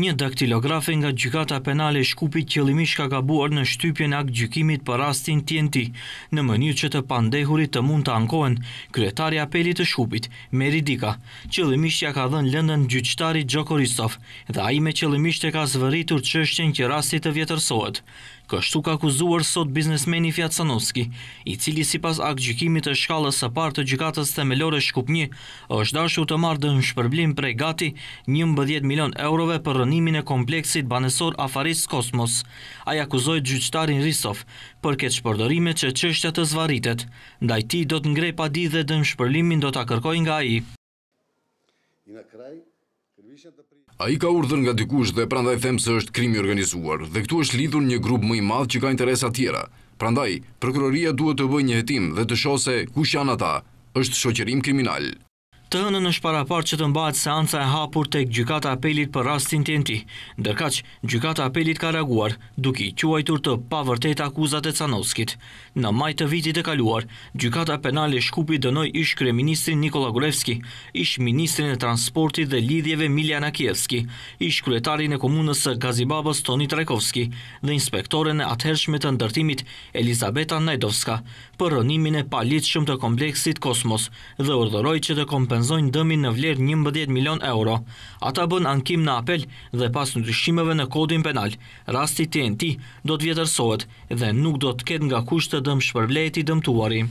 Një daktilografi nga gjykata penale shkupit që ka gabuar në shtypjen akt gjykimit për rastin tjenti, në mënyrë që të pandehurit të mund të ankohen, kretari apelit të shkupit, Meri Dika, që limish ka dhenë lëndën gjyqtari Gjokoristov, dhe a i me që të ka zvëritur qështjen që rastit të vjetërsohet kështu ka kuzuar sot biznesmeni Fjatsanovski, i cili si pas akë gjikimit e shkallës së partë të gjikatës themelore 1, është dashu të marrë dhe në shpërblim prej gati një mbëdjet milion eurove për rënimin e kompleksit banesor Afaris Kosmos. Aja kuzojt gjyqtarin Risov për këtë shpërdorime që qështja të zvaritet, nda i ti do të ngrej pa di dhe dhe në shpërlimin do të akërkoj nga i. A i ka urdhën nga dikush dhe prandaj them se është krimi organizuar dhe këtu është lidhur një grup mëj madhë që ka interesa tjera. Prandaj, prokuroria duhet të bëj një jetim dhe të shose ku shana ta është shoqerim kriminal të hënën është para partë që të mbajtë seansa e hapur të gjykata apelit për rastin të nëti, ndërkaq gjykata apelit ka reaguar duki quajtur të vërtet akuzat e Canovskit. Në maj të vitit e kaluar, gjykata penale shkupi dënoj ish ministrin Nikola Gurevski, ish ministrin e transportit dhe lidhjeve Miljana Kjevski, ish kryetari e komunës Gazibabës Toni Trajkovski dhe inspektore në atërshme të ndërtimit Elisabeta Najdovska për rënimin e palit shumë të kompleksit Kosmos dhe urdhëroj që të kompensuar nëzojnë dëmin në vler 11 milion euro. Ata bën ankim në apel dhe pas në ryshimeve në kodin penal. Rastit të jenë ti do të vjetërsohet dhe nuk do të ketë nga kushtë të dëmë shpërvlejti dëmtuari.